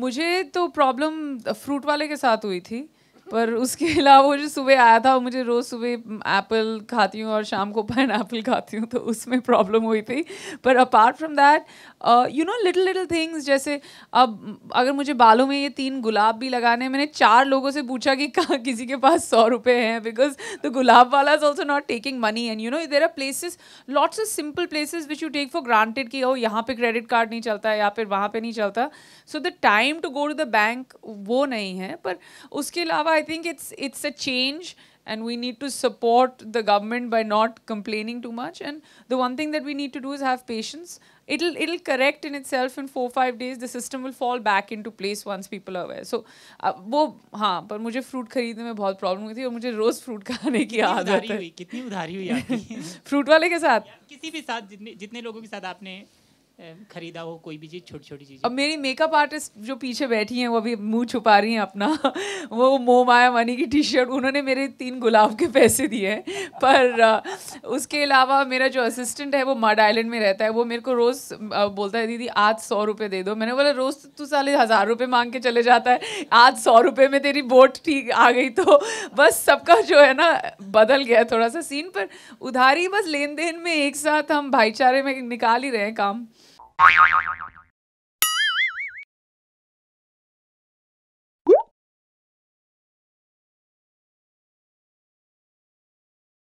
मुझे तो problem fruit वाले के साथ हुई थी पर उसके अलावा वो जो सुबह आया था मुझे रोज़ सुबह एप्पल खाती हूँ और शाम को पैन एप्पल खाती हूँ तो उसमें प्रॉब्लम हुई थी पर apart from that you know little little things जैसे अब अगर मुझे बालों में ये तीन गुलाब भी लगाने मैंने चार लोगों से पूछा कि कहाँ किसी के पास सौ रुपये हैं बिकॉज द गुलाब वाला is also not taking money and you know there are places lots of simple places which you take for granted कि ओ oh, यहाँ पे क्रेडिट कार्ड नहीं चलता है या फिर वहाँ पे नहीं चलता so the time to go to the bank वो नहीं है पर उसके अलावा I think it's it's a change and we need to support the government by not complaining too much and the one thing that we need to do is have patience it'll it'll correct in itself in 4 5 days the system will fall back into place once people are aware so uh, वो हाँ पर मुझे fruit खरीदने में बहुत problem हुई थी और मुझे रोज फ्रूट खाने की आदत है कितनी उधारी हुई कितनी उधारी हुई आपकी फ्रूट वाले के साथ किसी भी साथ जितने जितने लोगों के साथ आपने खरीदा हो कोई भी चीज़ छोटी छोटी चीज़ अब मेरी मेकअप आर्टिस्ट जो पीछे बैठी हैं वो अभी मुंह छुपा रही हैं अपना वो मो माया मनी की टी शर्ट उन्होंने मेरे तीन गुलाब के पैसे दिए हैं पर उसके अलावा मेरा जो असिस्टेंट है वो मड आइलैंड में रहता है वो मेरे को रोज़ बोलता है दीदी आज सौ रुपये दे दो मैंने बोला रोज़ तो साले हज़ार रुपये मांग के चले जाता है आज सौ रुपये में तेरी बोट ठीक आ गई तो बस सबका जो है ना बदल गया थोड़ा सा सीन पर उधारी बस लेन देन में एक साथ हम भाईचारे में निकाल ही रहे हैं काम ¡Gracias